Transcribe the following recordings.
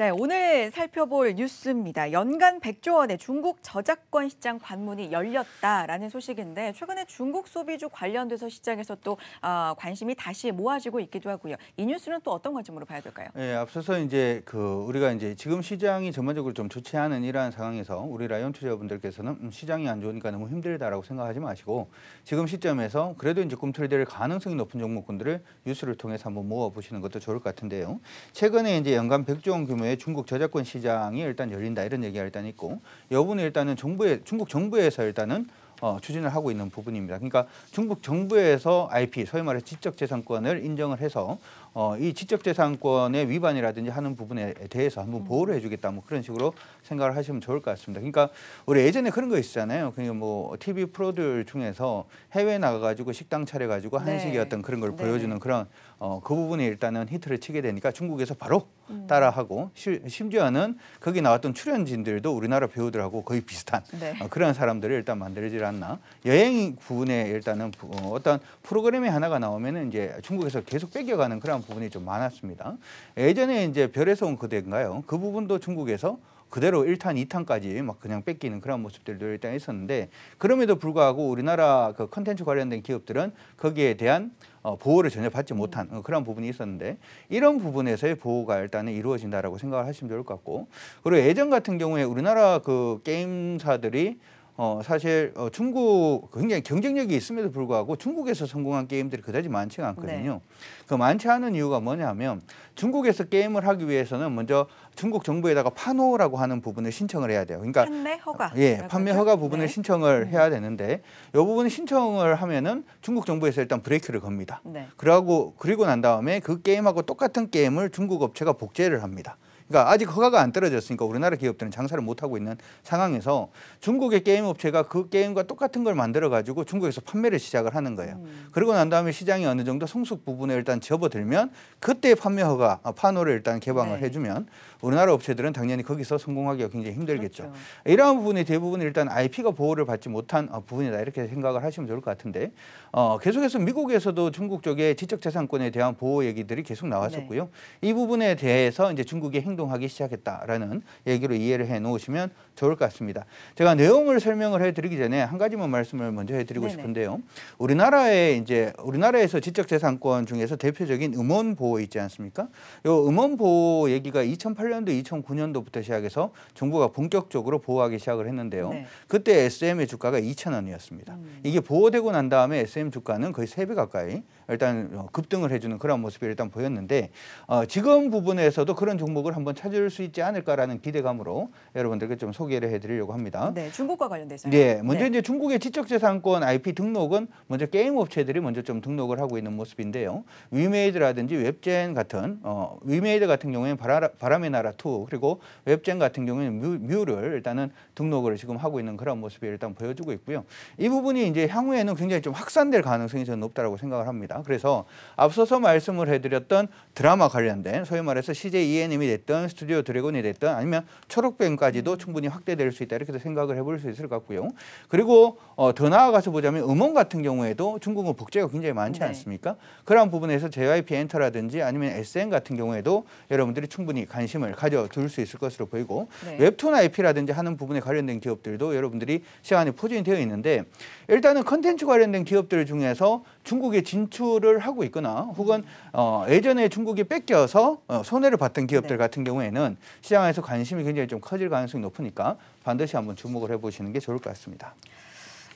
네, 오늘 살펴볼 뉴스입니다. 연간 100조 원의 중국 저작권 시장 관문이 열렸다라는 소식인데 최근에 중국 소비주 관련돼서 시장에서 또 어, 관심이 다시 모아지고 있기도 하고요. 이 뉴스는 또 어떤 관점으로 봐야 될까요? 예, 네, 앞서서 이제 그 우리가 이제 지금 시장이 전반적으로 좀 좋지 않은 이러한 상황에서 우리 라이온 투자자분들께서는 음, 시장이 안 좋으니까 너무 힘들다라고 생각하지 마시고 지금 시점에서 그래도 이제 꿈틀될 가능성이 높은 종목군들을 뉴스를 통해서 한번 모아 보시는 것도 좋을 것 같은데요. 최근에 이제 연간 100조 원 규모의 경 중국 저작권 시장이 일단 열린다 이런 얘기가 일단 있고 여부는 일단은 정부에 중국 정부에서 일단은 어, 추진을 하고 있는 부분입니다. 그러니까 중국 정부에서 IP, 소위 말해 지적재산권을 인정을 해서 어, 이 지적재산권의 위반이라든지 하는 부분에 대해서 한번 보호를 해주겠다 뭐 그런 식으로 생각을 하시면 좋을 것 같습니다. 그러니까 우리 예전에 그런 거 있었잖아요. 그러뭐 TV 프로들 중에서 해외 나가가지고 식당 차려가지고 한식의 네. 어떤 그런 걸 네. 보여주는 그런 어, 그 부분이 일단은 히트를 치게 되니까 중국에서 바로 음. 따라하고 시, 심지어는 거기 나왔던 출연진들도 우리나라 배우들하고 거의 비슷한 네. 어, 그런 사람들을 일단 만들지 않나 여행 부분에 일단은 어, 어떤 프로그램이 하나가 나오면은 이제 중국에서 계속 뺏겨가는 그런 부분이 좀 많았습니다. 예전에 이제 별에서 온 그대인가요? 그 부분도 중국에서 그대로 1탄, 2탄까지 막 그냥 뺏기는 그런 모습들도 일단 있었는데 그럼에도 불구하고 우리나라 그 컨텐츠 관련된 기업들은 거기에 대한 어, 보호를 전혀 받지 못한 어, 그런 부분이 있었는데 이런 부분에서의 보호가 일단은 이루어진다라고 생각을 하시면 좋을 것 같고 그리고 예전 같은 경우에 우리나라 그 게임사들이 어, 사실 어, 중국 굉장히 경쟁력이 있음에도 불구하고 중국에서 성공한 게임들이 그다지 많지가 않거든요. 네. 그 많지 않은 이유가 뭐냐면 중국에서 게임을 하기 위해서는 먼저 중국 정부에다가 파노라고 하는 부분을 신청을 해야 돼요. 그러니까 판매 허가. 예, 판매 허가 부분을 네. 신청을 음. 해야 되는데 이 부분 신청을 하면은 중국 정부에서 일단 브레이크를 겁니다. 네. 그러고 그리고 난 다음에 그 게임하고 똑같은 게임을 중국 업체가 복제를 합니다. 그러니까 아직 허가가 안 떨어졌으니까 우리나라 기업들은 장사를 못하고 있는 상황에서 중국의 게임 업체가 그 게임과 똑같은 걸 만들어가지고 중국에서 판매를 시작을 하는 거예요. 음. 그러고 난 다음에 시장이 어느 정도 성숙 부분에 일단 접어들면 그때 판매 허가, 어, 판호를 일단 개방을 네. 해주면 우리나라 업체들은 당연히 거기서 성공하기가 굉장히 힘들겠죠. 그렇죠. 이러한 부분이 대부분 일단 IP가 보호를 받지 못한 어, 부분이다 이렇게 생각을 하시면 좋을 것 같은데 어, 계속해서 미국에서도 중국 쪽에 지적재산권에 대한 보호 얘기들이 계속 나왔었고요. 네. 이 부분에 대해서 이제 중국의 행동 행동하기 시작했다라는 얘기로 이해를 해 놓으시면 좋을 것 같습니다. 제가 내용을 설명을 해드리기 전에 한 가지만 말씀을 먼저 해드리고 네네. 싶은데요. 우리나라에 이제 우리나라에서 지적재산권 중에서 대표적인 음원 보호 있지 않습니까? 이 음원 보호 얘기가 2008년도, 2009년도부터 시작해서 정부가 본격적으로 보호하기 시작을 했는데요. 네. 그때 SM의 주가가 2천 원이었습니다. 음. 이게 보호되고 난 다음에 SM 주가는 거의 세 배 가까이 일단 어, 급등을 해주는 그런 모습이 일단 보였는데 어, 지금 부분에서도 그런 종목을 한번 한번 찾을 수 있지 않을까라는 기대감으로 여러분들께 좀 소개를 해드리려고 합니다. 네, 중국과 관련돼서요. 예, 네, 먼저 네. 이제 중국의 지적재산권 IP 등록은 먼저 게임 업체들이 먼저 좀 등록을 하고 있는 모습인데요. 위메이드라든지 웹젠 같은 어, 위메이드 같은 경우에는 바라, 바람의 나라 2 그리고 웹젠 같은 경우에는 뮤, 를 일단은 등록을 지금 하고 있는 그런 모습이 일단 보여주고 있고요. 이 부분이 이제 향후에는 굉장히 좀 확산될 가능성이 저는 높다고 생각을 합니다. 그래서 앞서서 말씀을 해드렸던 드라마 관련된 소위 말해서 CJ e m 이 됐던 됐든 스튜디오 드래곤이 됐든 아니면 초록뱀까지도 충분히 확대될 수 있다 이렇게 생각을 해볼 수 있을 것 같고요. 그리고 어, 더 나아가서 보자면 음원 같은 경우에도 중국은 복제가 굉장히 많지 네. 않습니까? 그런 부분에서 JYP 엔터라든지 아니면 SN 같은 경우에도 여러분들이 충분히 관심을 가져둘 수 있을 것으로 보이고 네. 웹툰 IP라든지 하는 부분에 관련된 기업들도 여러분들이 시간이 포진 되어 있는데 일단은 컨텐츠 관련된 기업들 중에서 중국에 진출을 하고 있거나 혹은 어, 예전에 중국이 뺏겨서 어, 손해를 봤던 기업들 네. 같은 같은 경우에는 시장에서 관심이 굉장히 좀 커질 가능성이 높으니까 반드시 한번 주목을 해보시는 게 좋을 것 같습니다.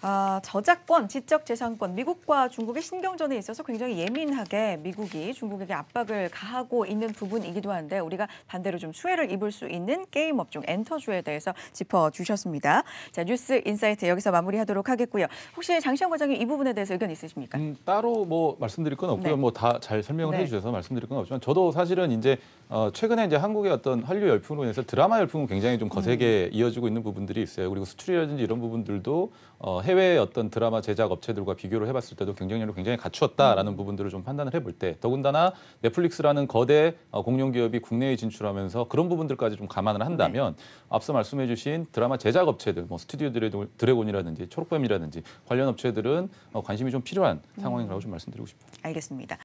아, 저작권, 지적재산권, 미국과 중국의 신경전에 있어서 굉장히 예민하게 미국이 중국에게 압박을 가하고 있는 부분이기도 한데 우리가 반대로 좀 수혜를 입을 수 있는 게임 업종 엔터주에 대해서 짚어주셨습니다. 자 뉴스 인사이트 여기서 마무리하도록 하겠고요. 혹시 장시영 과장님 이 부분에 대해서 의견 있으십니까? 음, 따로 뭐 말씀드릴 건 없고요. 네. 뭐다 잘 설명을 네. 해주셔서 말씀드릴 건 없지만 저도 사실은 이제 어, 최근에 이제 한국의 어떤 한류 열풍으로 인해서 드라마 열풍은 굉장히 좀 거세게 음. 이어지고 있는 부분들이 있어요. 그리고 수출이라든지 이런 부분들도 어, 해외 해외 어떤 드라마 제작 업체들과 비교를 해봤을 때도 경쟁력을 굉장히 갖추었다라는 음. 부분들을 좀 판단을 해볼 때 더군다나 넷플릭스라는 거대 어, 공룡 기업이 국내에 진출하면서 그런 부분들까지 좀 감안을 네. 한다면 네. 앞서 말씀해주신 드라마 제작 업체들, 뭐 스튜디오 드래곤이라든지 초록뱀이라든지 관련 업체들은 어, 관심이 좀 필요한 상황이라고 음. 좀 말씀드리고 싶습니다. 알겠습니다.